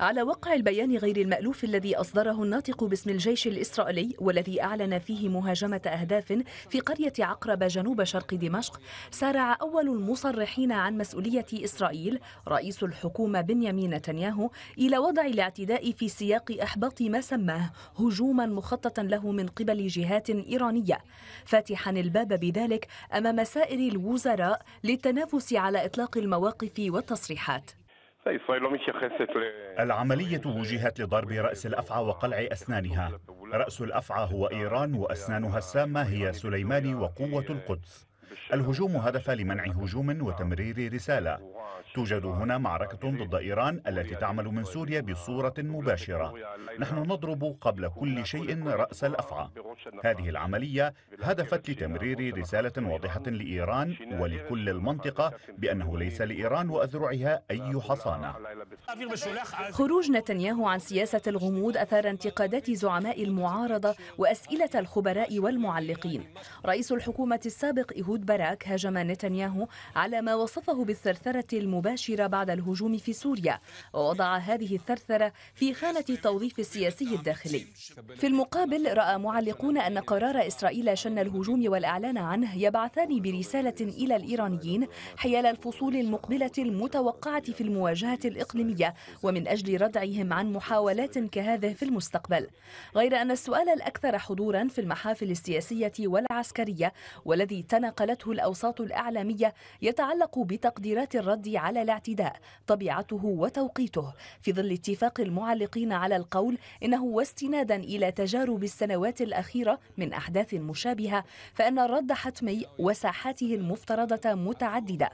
على وقع البيان غير المألوف الذي أصدره الناطق باسم الجيش الإسرائيلي والذي أعلن فيه مهاجمة أهداف في قرية عقرب جنوب شرق دمشق سارع أول المصرحين عن مسؤولية إسرائيل رئيس الحكومة بنيامين نتنياهو إلى وضع الاعتداء في سياق إحباط ما سماه هجوما مخططا له من قبل جهات إيرانية فاتحا الباب بذلك أمام سائر الوزراء للتنافس على إطلاق المواقف والتصريحات طيب، العملية وجهت لضرب رأس الأفعى وقلع أسنانها رأس الأفعى هو إيران وأسنانها السامة هي سليماني وقوة القدس الهجوم هدف لمنع هجوم وتمرير رسالة توجد هنا معركة ضد إيران التي تعمل من سوريا بصورة مباشرة نحن نضرب قبل كل شيء رأس الأفعى هذه العملية هدفت لتمرير رسالة واضحة لإيران ولكل المنطقة بأنه ليس لإيران وأذرعها أي حصانة خروج نتنياهو عن سياسة الغموض أثار انتقادات زعماء المعارضة وأسئلة الخبراء والمعلقين رئيس الحكومة السابق إيهود باراك هاجم نتنياهو على ما وصفه بالثرثرة المباشرة بعد الهجوم في سوريا ووضع هذه الثرثرة في خانة التوظيف السياسي الداخلي في المقابل رأى معلقون أن قرار إسرائيل شن الهجوم والإعلان عنه يبعثان برسالة إلى الإيرانيين حيال الفصول المقبلة المتوقعة في المواجهة الإقليمية ومن أجل ردعهم عن محاولات كهذه في المستقبل غير أن السؤال الأكثر حضورا في المحافل السياسية والعسكرية والذي تناقلته الأوساط الأعلامية يتعلق بتقديرات الرد على الاعتداء طبيعته وتوقيته في ظل اتفاق المعلقين على القول انه واستنادا الى تجارب السنوات الاخيره من احداث مشابهه فان الرد حتمي وساحاته المفترضه متعدده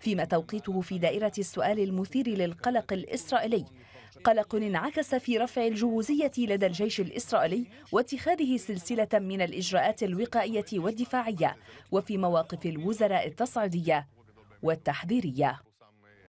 فيما توقيته في دائره السؤال المثير للقلق الاسرائيلي قلق انعكس في رفع الجهوزية لدى الجيش الإسرائيلي واتخاذه سلسلة من الإجراءات الوقائية والدفاعية وفي مواقف الوزراء التصعيدية والتحذيرية